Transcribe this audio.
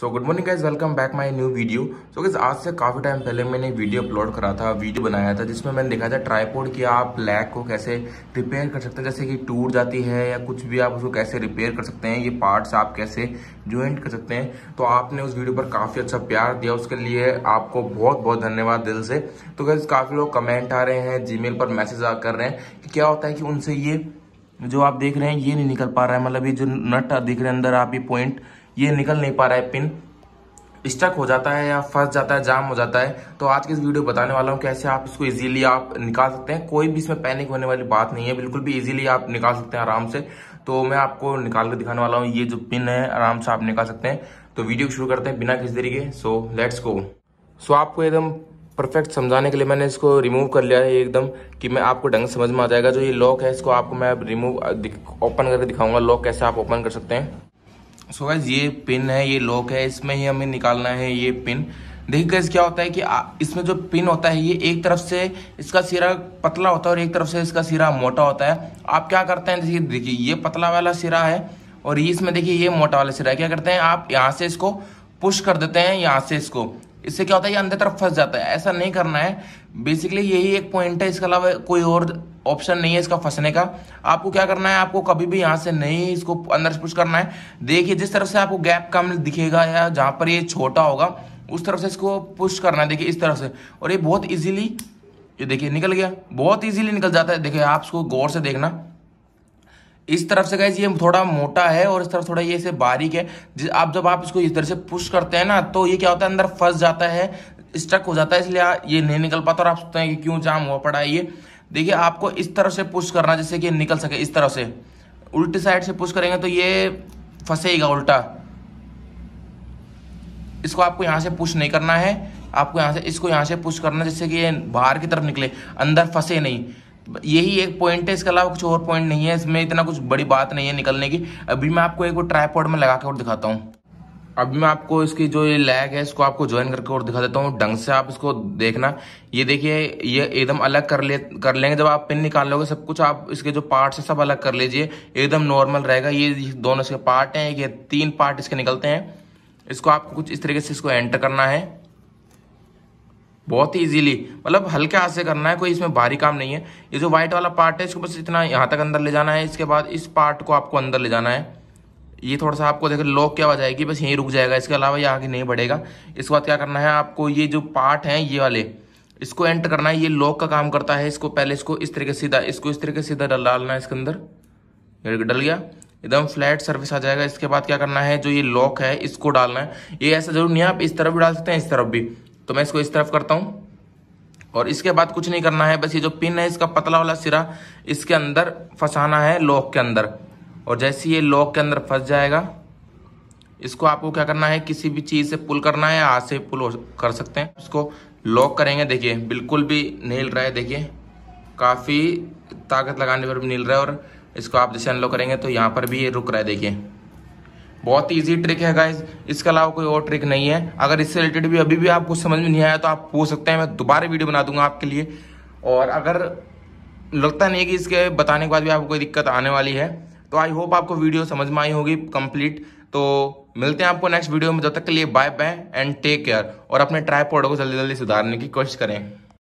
so good morning guys welcome back my new video so guys आज से काफ़ी time पहले मैंने वीडियो अपलोड करा था वीडियो बनाया था जिसमें मैंने देखा था ट्राईपोर्ड कि आप लैग को कैसे रिपेयर कर सकते हैं जैसे कि टूट जाती है या कुछ भी आप उसको कैसे रिपेयर कर सकते हैं ये पार्ट्स आप कैसे ज्वाइंट कर सकते हैं तो आपने उस वीडियो पर काफ़ी अच्छा प्यार दिया उसके लिए आपको बहुत बहुत धन्यवाद दिल से तो गैस काफ़ी लोग कमेंट आ रहे हैं जी पर मैसेज आ कर रहे हैं कि क्या होता है कि उनसे ये जो आप देख रहे हैं ये नहीं निकल पा रहा है मतलब ये जो नट दिख रहे हैं अंदर आप ये पॉइंट ये निकल नहीं पा रहा है पिन स्टक हो जाता है या फंस जाता है जाम हो जाता है तो आज की इस वीडियो बताने वाला हूँ कैसे आप इसको इजीली आप निकाल सकते हैं कोई भी इसमें पैनिक होने वाली बात नहीं है बिल्कुल भी इजीली आप निकाल सकते हैं आराम से तो मैं आपको निकाल कर दिखाने वाला हूँ ये जो पिन है आराम से आप निकाल सकते हैं तो वीडियो शुरू करते हैं बिना किसी तरीके सो लेट्स गो सो आपको एकदम परफेक्ट समझाने के लिए मैंने इसको रिमूव कर लिया है एकदम कि मैं आपको ढंग समझ में आ जाएगा जो ये लॉक है इसको आपको मैं रिमूव ओपन करके दिखाऊंगा लॉक कैसे आप ओपन कर सकते हैं सो so गैस ये पिन है ये लॉक है इसमें ही हमें निकालना है ये पिन देखिए गैस क्या होता है कि इसमें जो पिन होता है ये एक तरफ से इसका सिरा पतला होता है और एक तरफ से इसका सिरा मोटा होता है आप क्या करते हैं देखिए देखिए ये पतला वाला सिरा है और इसमें देखिए ये मोटा वाला सिरा है क्या करते हैं आप यहाँ से इसको पुश कर देते हैं यहाँ से इसको इससे क्या होता है ये अंदर तरफ फंस जाता है ऐसा नहीं करना है बेसिकली यही एक पॉइंट है इसके अलावा कोई और ऑप्शन नहीं है इसका फंसने का आपको क्या करना है आपको कभी भी यहाँ से नहीं इसको अंदर से पुश करना है देखिए जिस तरफ से आपको गैप कम दिखेगा या जहाँ पर ये छोटा होगा उस तरफ से इसको पुश करना है देखिए इस तरफ से और ये बहुत ईजिली ये देखिए निकल गया बहुत ईजिली निकल जाता है देखिए आप इसको गौर से देखना इस तरफ से गाइज ये थोड़ा मोटा है और इस तरफ थोड़ा ये इसे बारीक है आप जब आप इसको इस तरह से पुश करते हैं ना तो ये क्या होता है अंदर फंस जाता है स्टक हो जाता है इसलिए ये नहीं निकल पाता और आप सोचते हैं कि क्यों जाम हुआ पड़ा है ये देखिए आपको इस तरह से पुश करना जैसे कि निकल सके इस तरह से उल्टी साइड से पुश करेंगे तो ये फंसेगा उल्टा इसको आपको यहाँ से पुश नहीं करना है आपको यहाँ से इसको यहाँ से पुश करना जिससे कि ये बाहर की तरफ निकले अंदर फंसे नहीं यही एक पॉइंट है इसके अलावा कुछ और पॉइंट नहीं है इसमें इतना कुछ बड़ी बात नहीं है निकलने की अभी मैं आपको एक वो में लगा के और दिखाता हूँ अभी मैं आपको इसकी जो ये लैग है इसको आपको ज्वाइन करके और दिखा देता हूँ ढंग से आप इसको देखना ये देखिए ये एकदम अलग कर ले कर लेंगे जब आप पिन निकाल लोगे सब कुछ आप इसके जो पार्ट्स है सब अलग कर लीजिए एकदम नॉर्मल रहेगा ये दोनों इसके पार्ट हैं ये तीन पार्ट इसके निकलते हैं इसको आपको कुछ इस तरीके से इसको एंटर करना है बहुत ही इजीली मतलब हल्के हाथ से करना है कोई इसमें भारी काम नहीं है ये जो व्हाइट वाला पार्ट है इसको बस इतना यहाँ तक अंदर ले जाना है इसके बाद इस पार्ट को आपको अंदर ले जाना है ये थोड़ा सा आपको देखो लॉक क्या हो जाएगी बस यहीं रुक जाएगा इसके अलावा ये आगे नहीं बढ़ेगा इसके बाद क्या करना है आपको ये जो पार्ट है ये वाले इसको एंटर करना है ये लॉक का काम करता है इसको पहले इसको इस तरीके सीधा इसको इस तरीके सीधा डालना है इसके अंदर डल गया एकदम फ्लैट सर्विस आ जाएगा इसके बाद क्या करना है जो ये लॉक है इसको डालना है ये ऐसा जरूर नहीं है आप इस तरफ भी डाल सकते हैं इस तरफ भी तो मैं इसको इस तरफ करता हूँ और इसके बाद कुछ नहीं करना है बस ये जो पिन है इसका पतला वाला सिरा इसके अंदर फंसाना है लॉक के अंदर और जैसे ये लॉक के अंदर फंस जाएगा इसको आपको क्या करना है किसी भी चीज़ से पुल करना है हाथ से पुल कर सकते हैं इसको लॉक करेंगे देखिए बिल्कुल भी नहीं रहा है देखिए काफ़ी ताकत लगाने पर भी नहीं रहा है और इसको आप जैसे अनलॉक करेंगे तो यहाँ पर भी ये रुक रहा है देखिए बहुत ईजी ट्रिक है गाइज इसके अलावा कोई और ट्रिक नहीं है अगर इससे रिलेटेड भी अभी भी आपको समझ में नहीं आया तो आप पूछ सकते हैं मैं दोबारा वीडियो बना दूंगा आपके लिए और अगर लगता नहीं है कि इसके बताने के बाद भी आपको कोई दिक्कत आने वाली है तो आई होप आपको वीडियो समझ में आई होगी कंप्लीट तो मिलते हैं आपको नेक्स्ट वीडियो में जब तक के लिए bye bye and take care और अपने ट्राईपोर्ड को जल्दी जल्दी सुधारने की कोशिश करें